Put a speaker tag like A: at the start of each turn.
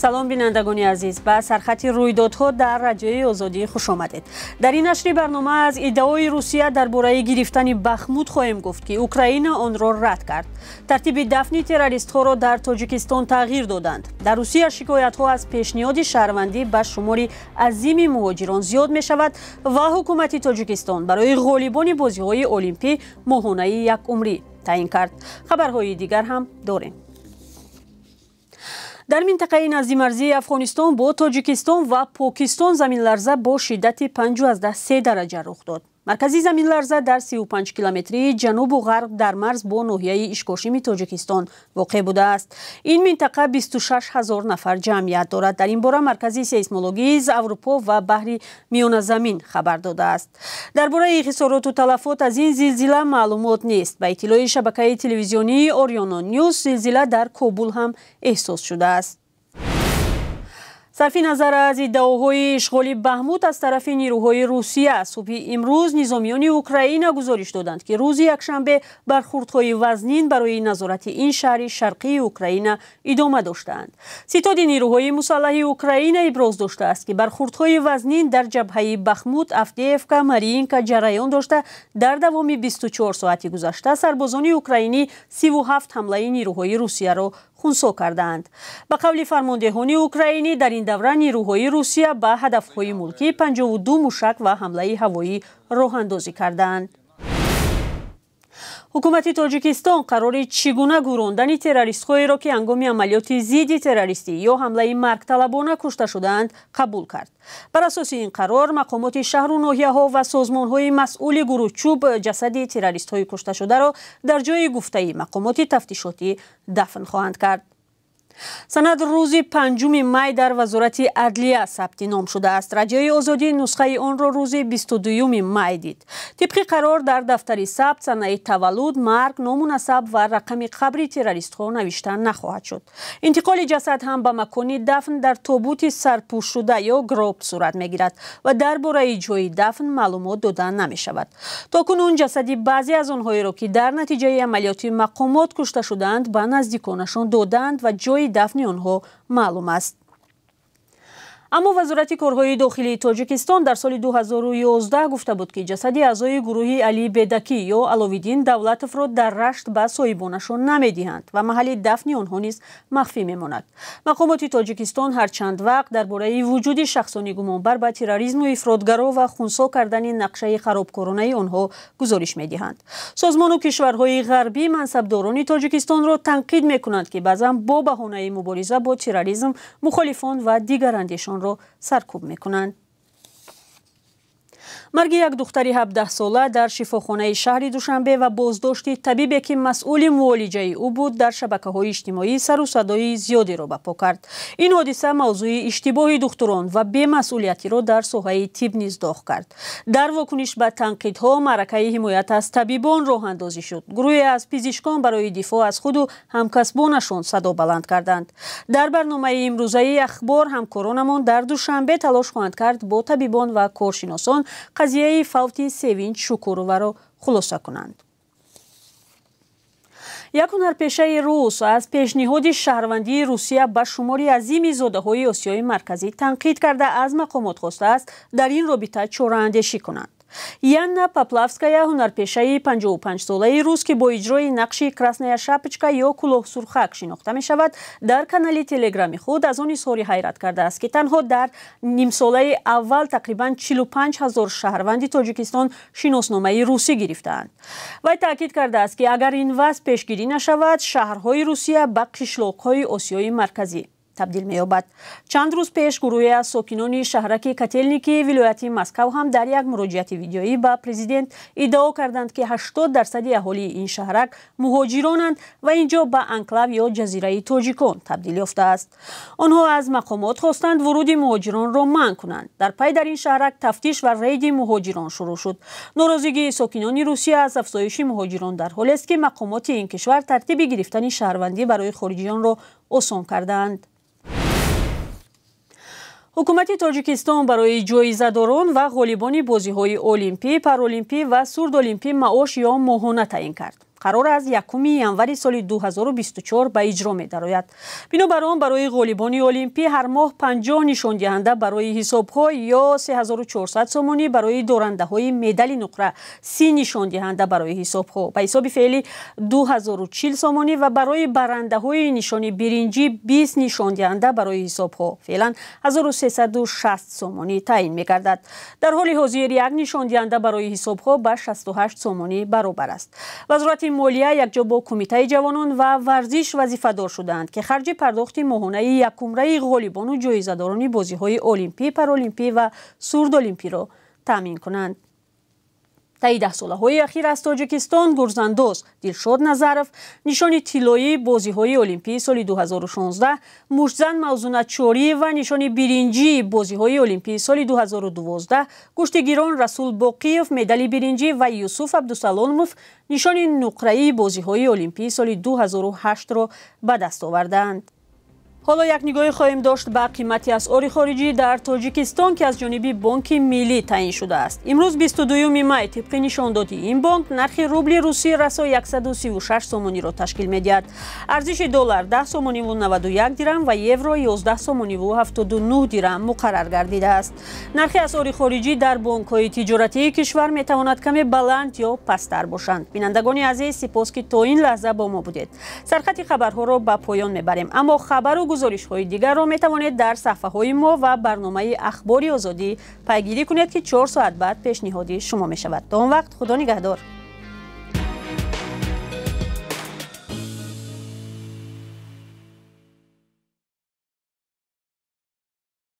A: салом бинандагони азиз ба сархати рӯйдодҳо дар радиои озодӣ хуш омадед дар ин нашри барнома аз иддаои русия дар бораи гирифтани бахмуд хоҳем гуфт ки украина онро рад кард тартиби дафни террористҳоро дар тоҷикистон тағйир доданд дар русия шикоятҳо аз пешниҳоди шаҳрвандӣ ба шумори азими муҳоҷирон зиёд мешавад ва ҳукумати тоҷикистон барои ғолибони бозиҳои олимпӣ моҳонаи якумрӣ таъин кард хабарҳои дигар ҳам дорем در منطقه نذیر مرزی افغانستان با تاجیکستان و پاکستان زمین لرزه با شدت 5.3 درجه رخ داد. маркази заминларза дар 35 километри ҷанубу ғарб дар марз бо ноҳияи ишкошими тоҷикистон воқеъ будааст ин минтақа 26 00 нафар ҷамъият дорад дар ин бора маркази сейсмологӣ аврупо ва баҳри миёназамин хабар додааст дар бораи хисороту талафот аз ин зилзила маълумот нест ба иттилои шабакаи телевизионии орионо ньюс зилзила дар кобул ҳам эҳсос шудааст сарфи назар аз иддаоҳои ишғоли баҳмут аз тарафи нирӯҳои русия субҳи имрӯз низомиёни украина гузориш доданд ки рӯзи якшанбе бархурдҳои вазнин барои назорати ин шаҳри шарқии украина идома доштаанд ситоди нирӯҳои мусаллаҳи украина иброз доштааст ки бархурдҳои вазнин дар ҷабҳаи бахмут авдеевка мариинка ҷараён дошта дар давоми 24 соати гузашта сарбозони украинӣ 37 ҳамлаи нирӯҳои русияро хунсо карданд ба қавли фармондеҳони украинӣ дар ин давра нирӯҳои русия ба ҳадафҳои мулкӣ 52 мушак ва ҳамлаи ҳавоӣ роҳандозӣ карданд ҳукумати тоҷикистон қарори чӣ гуна гурондани террористҳоеро ки ҳангоми амалиёти зидди террористӣ ё ҳамлаи маргталабона кушта шудаанд қабул кард бар асоси ин қарор мақомоти шаҳру ноҳияҳо ва созмонҳои масъули гурӯҳчӯб ҷасади террористҳои кушташударо дар ҷои гуфтаи мақомоти тафтишотӣ дафн хоҳанд кард санад рӯзи панҷуми май дар вазорати адлия сабти ном шудааст радиои озодӣ нусхаи онро рӯзи бистдю май дид тибқи қарор дар дафтари сабт санаи таваллуд марг ному насаб ва рақами қабри террористҳо навишта нахоҳад шуд интиқоли ҷасад ҳам ба макони дафн дар тобути сарпӯшшуда ё гроб сурат мегирад ва дар бораи ҷои дафн маълумот дода намешавад то кунун ҷасади баъзе аз онҳоеро ки дар натиҷаи амалиёти мақомот кушта шудаанд ба наздиконашон доданд ва ҷои ҷои дафни онҳо маълум аст аммо вазорати корҳои дохилии тоҷикистон дар соли 2011 гуфта буд ки ҷасади аъзои гурӯҳи алии бедакӣ ё аловиддин давлатовро дар рашт ба соҳибонашон намедиҳанд ва маҳалли дафни онҳо низ махфӣ мемонад мақомоти тоҷикистон ҳарчанд вақт дар бораи вуҷуди шахсони гумонбар ба терроризму ифродгаро ва хунсо кардани нақшаи харобкоронаи онҳо гузориш медиҳанд созмону кишварҳои ғарбӣ мансабдорони тоҷикистонро танқид мекунанд ки баъзан бо баҳонаи мубориза бо терроризм мухолифон ва дигар андешон رو سرکوب میکنند марги як духтари 17 сола дар шифохонаи шаҳри душанбе ва боздошти табибе ки масъули муолиҷаи ӯ буд дар шабакаҳои иҷтимоӣ сарусадои зиёдеро баъпо кард ин ҳодиса мавзӯи иштибоҳи духтурон ва бемасъулиятиро дар соҳаи тиб низ доғ кард дар вокуниш ба танқидҳо маъракаи ҳимоят аз табибон роҳандозӣ шуд гурӯҳе аз пизишкон барои дифоъ аз худу ҳамкасбонашон садо баланд карданд дар барномаи имрӯзаи ахбор ҳамкоронамон дар душанбе талош хоҳанд кард бо табибон ва коршиносон қазияи фавти севинч шукуроваро хулоса кунанд як ҳунарпешаи рус аз пешниҳоди шаҳрвандии русия ба шумори азими зодаҳои осиёи марказӣ танқид карда аз мақомот хостааст дар ин робита чораандешӣ кунанд янна поплавская ҳунарпешаи 55 солаи рус ки бо иҷрои нақши красная шапочка ё кӯлоҳсурхак шинохта мешавад дар канали телеграми худ аз он изҳори ҳайрат кардааст ки танҳо дар нимсолаи аввал тақрибан 45 0 шаҳрванди тоҷикистон шиносномаи русӣ гирифтаанд вай таъкид кардааст ки агар ин вас пешгирӣ нашавад шаҳрҳои русия ба қишлоқҳои осиёи марказӣ табдил меёбад чанд рӯз пеш гурӯҳе аз сокинони шаҳраки кательники вилояти москав ҳам дар як муроҷиати видеоӣ ба президент иддао карданд ки ҳаштод дарсади аҳолии ин шаҳрак муҳоҷиронанд ва ин ҷо ба анклав ё ҷазираи тоҷикон табдил ёфтааст онҳо аз мақомот хостанд вуруди муҳоҷиронро манъ кунанд дар пай дар ин шаҳрак тафтиш ва рейди муҳоҷирон шурӯъ шуд норозигии сокинони русия аз афзоиши муҳоҷирон дар ҳолест ки мақомоти ин кишвар тартиби гирифтани шаҳрвандӣ барои хориҷиёнро осон карданд ҳукумати тоҷикистон барои ҷоизадорон ва ғолибони бозиҳои олимпӣ паролимпӣ ва сурдолимпӣ маош ё моҳона таъин кард қарор аз 1 январи соли 2024 ба иҷро медарояд бинобар он барои ғолибони олимпӣ ҳар моҳ 50 нишондиҳанда барои ҳисобҳо ё 3400 сомонӣ барои дорандаҳои медали нуқра 30 нишондиҳанда барои ҳисобҳо ба ҳисоби феълӣ 2040 сомонӣ ва барои барандаҳои нишони биринҷӣ 20 нишондиҳанда барои ҳисобҳо феълан 1360 сомонӣ таъин мегардад дар ҳоли ҳозир як нишондиҳанда барои ҳисобҳо ба 68 сомонӣ баробар аст вазорати مالیه با کمیته جوانان و ورزش وظیفه دار شدند که خرج پرداخت ماهانه یک عمره غالبان و جایزه‌داران بازی‌های المپی، پارالمپی و سورد المپی را تامین کنند. таи даҳсолаҳои ахир аз тоҷикистон гурзандоз дилшод назаров нишони тиллои бозиҳои олимпии соли 2016 мушзан мавзунатчорӣ ва нишони биринҷии бозиҳои олимпии соли 2012 куштигирон расул боқиев медали биринҷӣ ва юсуф абдусаломов нишони нуқраи бозиҳои олимпии соли 208ро ба даст овардаанд ҳоло як нигоҳе хоҳем дошт ба қимати асъори хориҷӣ дар тоҷикистон ки аз ҷониби бонки миллӣ таъин шудааст имрӯз 22 май тибқи нишондоди ин бонк нархи рубли русӣ расо 136 сомониро ташкил медиҳад арзиши доллар 10 сомониву 91 дирам ва евро 11 сомониву 79 дирам муқаррар гардидааст нархи асъори хориҷӣ дар бонкҳои тиҷоратии кишвар метавонад каме баланд ё пасттар бошанд бинандагони азиз сипос ки то ин лаҳза бо мо будед сархати хабарҳоро ба поён мебарем аммо хабару گزارش های دیگر را می توانید در صفحه های ما و برنامه اخباری آزادی پیگیری کنید که چهار ساعت بعد پیشنهادی شما می شود تا اون وقت خدا نگهدار